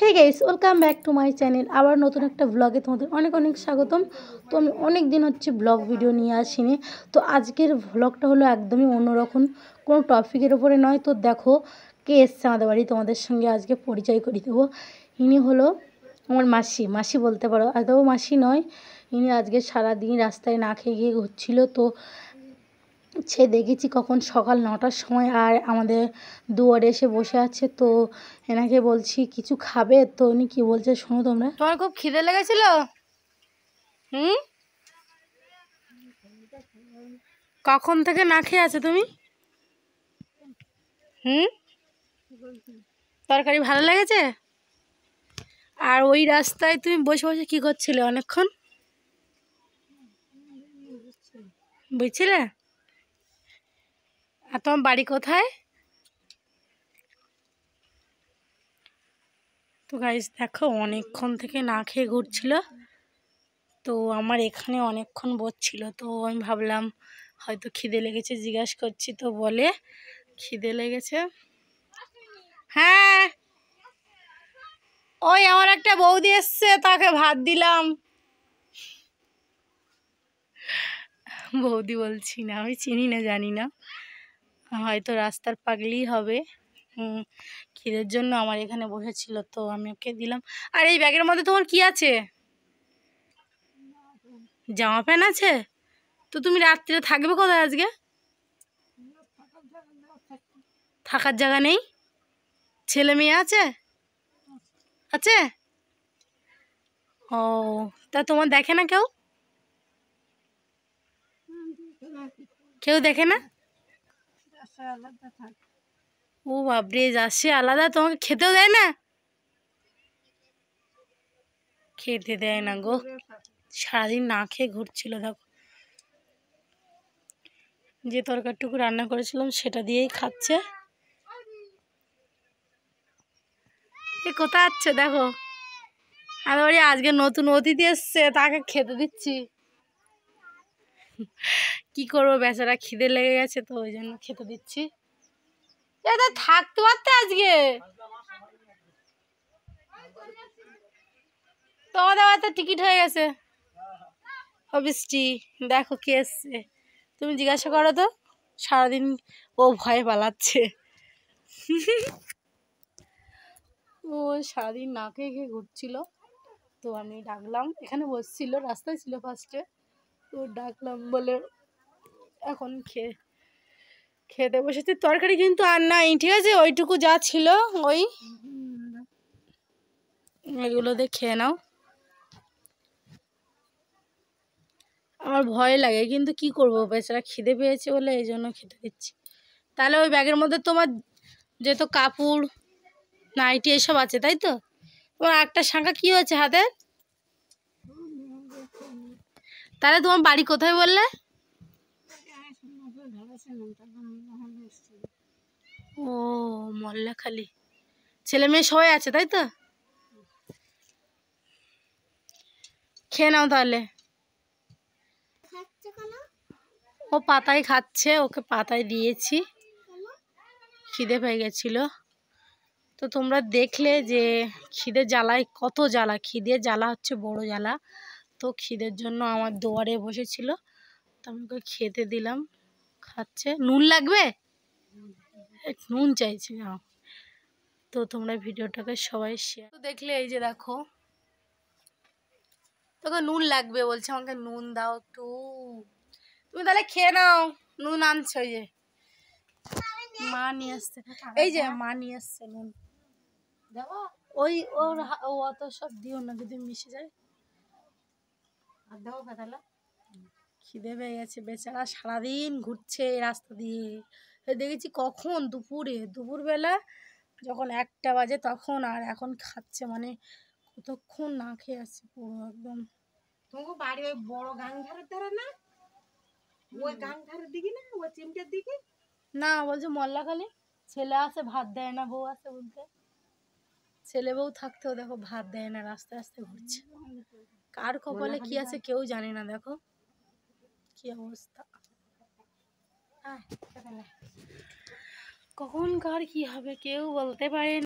hey guys welcome back to my channel আবার নতুন একটা ব্লগে তোমাদের অনেক অনেক স্বাগতম তো আমি অনেক দিন হচ্ছে ব্লগ ভিডিও নিয়ে আসিনি তো আজকের ব্লগটা হলো একদমই অন্যরকম কোনো টপিকের ওপরে নয় তো দেখো কে এসছে আমাদের বাড়ি তোমাদের সঙ্গে আজকে পরিচয় করিয়ে দেবো ইনি হলো আমার মাসি মাসি বলতে পারো আদৌ মাসি নয় ইনি আজকে সারা দিন রাস্তায় না খেয়ে গিয়ে ঘুরছিল তো সে দেখেছি কখন সকাল নটার সময় আর আমাদের দুয়ারে এসে বসে আছে তো এনাকে বলছি কিছু খাবে তো উনি কী বলছে শোনো তোমরা তোমার খুব খিদে লেগেছিল হুম কখন থেকে না খেয়ে আছো তুমি হুম তরকারি ভালো লেগেছে আর ওই রাস্তায় তুমি বসে বসে কী করছিলে অনেকক্ষণ বুঝছিলে আর তোমার বাড়ি কোথায় তো গাইজ দেখো অনেকক্ষণ থেকে না খেয়ে ঘুরছিল তো আমার এখানে অনেকক্ষণ বসছিল তো আমি ভাবলাম হয়তো খিদে লেগেছে জিজ্ঞাস করছি তো বলে খিদে লেগেছে হ্যাঁ ওই আমার একটা বৌদি এসছে তাকে ভাত দিলাম বৌদি বলছি না আমি চিনি না জানি না হয়তো রাস্তার পাগলি হবে ক্ষীরের জন্য আমার এখানে বসেছিল তো আমি ওকে দিলাম আর এই ব্যাগের মধ্যে তোমার কি আছে জামা প্যান্ট আছে তো তুমি রাত্রে থাকবে কোথায় আজকে থাকার জায়গা নেই ছেলে মেয়ে আছে আছে ও তা তোমার দেখে না কেউ কেউ দেখে না আচ্ছা, ও বাবরে যাচ্ছে আলাদা তোমাকে খেতেও দেয় না খেতে দেয় না গো সারাদিন না খেয়ে ঘুরছিল দেখো যে তরকারটুকু রান্না করেছিলাম সেটা দিয়েই খাচ্ছে এ কোথায় আছে দেখো আর আজকে নতুন অতিথি এসছে তাকে খেতে দিচ্ছি কি করবো বেচারা খিদে লেগে গেছে তো ওই জন্য খেতে দিচ্ছি এটা থাকতে পারতে আজকে তোমাদের তো টিকিট হয়ে গেছে অবশ্যই দেখো কে এসছে তুমি জিজ্ঞাসা করো তো সারাদিন ও ভয় পালাচ্ছে ও সারাদিন না খেয়ে খেয়ে ঘুরছিল তো আমি ডাকলাম এখানে বসছিল রাস্তায় ছিল ফার্স্টে তো ডাকলাম বলে এখন খেয়ে খেতে বসেছি তরকারি কিন্তু আর নাই ঠিক আছে ওইটুকু যা ছিল ওই এগুলো দিয়ে খেয়ে নাও আমার ভয় লাগে কিন্তু কি করব বেচারা খিদে পেয়েছে বলে এই জন্য খেতে দিচ্ছি তাহলে ওই ব্যাগের মধ্যে তোমার যেহেতু কাপড় নাইটি এসব আছে তাই তো তোমার একটা শাঁখা কী হয়েছে হাতের তাহলে তোমার বাড়ি কোথায় বললে ও মল্লাখালি ছেলে মেয়ে সবাই আছে তাই তো খেয়ে নাও তাহলে ও পাতায় খাচ্ছে ওকে পাতায় দিয়েছি খিদে পেয়ে গেছিল তো তোমরা দেখলে যে খিদে জ্বালায় কত জ্বালা খিদে জ্বালা হচ্ছে বড় জ্বালা তো খিদের জন্য আমার দোয়ারে বসেছিল তো আমি খেতে দিলাম খাচ্ছে নুন লাগবে নুন চাইছি তো তোমরা ভিডিওটাকে সবাই শেয়ার তো দেখলে এই যে দেখো তোকে নুন লাগবে বলছে আমাকে নুন দাও একটু তুমি তাহলে খেয়ে নাও নুন আনছ এই যে মা নিয়ে আসছে এই যে মা নিয়ে আসছে নুন ওই ওর অত সব দিও না যদি মিশে যায় খিদে পেয়ে গেছে বেচারা সারাদিন ঘুরছে রাস্তা দিয়ে দেখেছি কখন দুপুরে দুপুরবেলা যখন একটা বাজে তখন আর এখন খাচ্ছে মানে কতক্ষণ না খেয়ে আছে পুরো একদম তোমাকে বাড়ি ওই বড় গাং ধারের ধারে না ওই গাং ধারের দিকে না ওই চিমটার দিকে না বলছে মল্লাখালি ছেলে আসে ভাত দেয় না বউ আসে বলতে ছেলে বউ থাকতেও দেখো ভাত দেয় না রাস্তে আস্তে ঘুরছে আর কো বলে কি আছে কেউ জানে না দেখো কি অবস্থা আ তাহলে কোন কার কি হবে কেউ বলতে পারে না